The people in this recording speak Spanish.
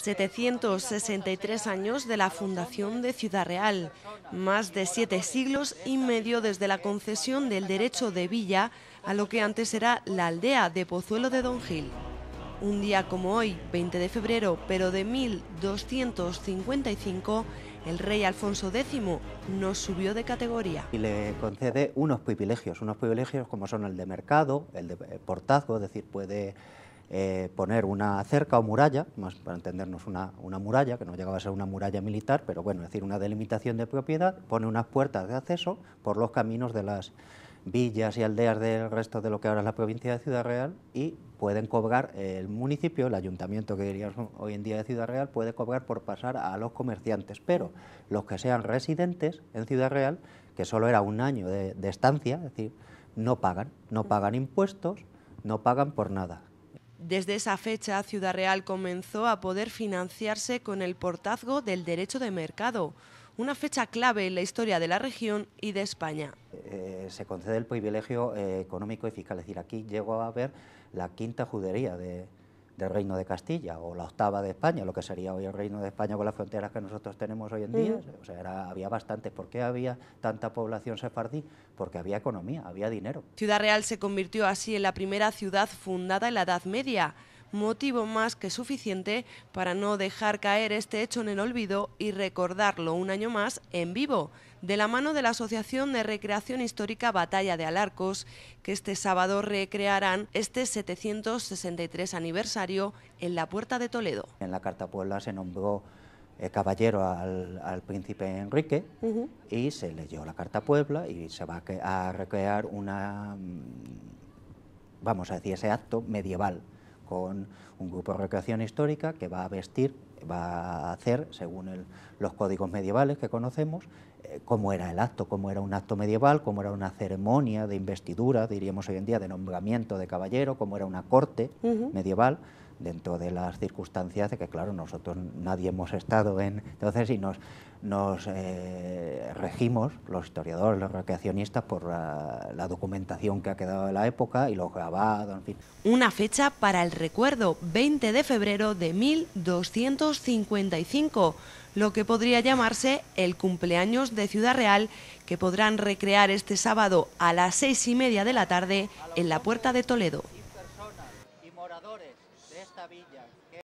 763 años de la fundación de Ciudad Real, más de siete siglos y medio desde la concesión del derecho de villa a lo que antes era la aldea de Pozuelo de Don Gil. Un día como hoy, 20 de febrero, pero de 1255, el rey Alfonso X nos subió de categoría. Y le concede unos privilegios, unos privilegios como son el de mercado, el de eh, portazgo, es decir, puede eh, poner una cerca o muralla, más para entendernos una, muralla, que no llegaba a ser una muralla militar, pero bueno, es decir, una delimitación de propiedad, pone unas puertas de acceso por los caminos de las villas y aldeas del resto de lo que ahora es la provincia de Ciudad Real y pueden cobrar el municipio, el ayuntamiento que diríamos hoy en día de Ciudad Real, puede cobrar por pasar a los comerciantes, pero los que sean residentes en Ciudad Real, que solo era un año de estancia, es decir, no pagan, no pagan impuestos, no pagan por nada desde esa fecha, Ciudad Real comenzó a poder financiarse con el portazgo del derecho de mercado, una fecha clave en la historia de la región y de España. Eh, se concede el privilegio eh, económico y fiscal, es decir, aquí llegó a haber la quinta judería de, del Reino de Castilla o la octava de España, lo que sería hoy el Reino de España con las fronteras que nosotros tenemos hoy en día. O sea, había bastante. ¿Por qué había tanta población sefardí? Porque había economía, había dinero. Ciudad Real se convirtió así en la primera ciudad fundada en la Edad Media motivo más que suficiente para no dejar caer este hecho en el olvido y recordarlo un año más en vivo, de la mano de la Asociación de Recreación Histórica Batalla de Alarcos, que este sábado recrearán este 763 aniversario en la Puerta de Toledo. En la Carta Puebla se nombró eh, caballero al, príncipe Enrique y se leyó la Carta Puebla y se va a, recrear una, mm, vamos a decir, ese acto medieval con un grupo de recreación histórica que va a vestir, va a hacer, según los códigos medievales que conocemos, eh, cómo era el acto, cómo era un acto medieval, cómo era una ceremonia de investidura, diríamos hoy en día, de nombramiento de caballero, cómo era una corte medieval dentro de las circunstancias de que, claro, nosotros nadie hemos estado en... Entonces, y nos, nos eh, regimos, los historiadores, los recreacionistas, por la, la, documentación que ha quedado de la época y los grabados, en fin. Una fecha para el recuerdo, 20 de febrero de 1255, lo que podría llamarse el cumpleaños de Ciudad Real, que podrán recrear este sábado a las seis y media de la tarde en la Puerta de Toledo. esta villa.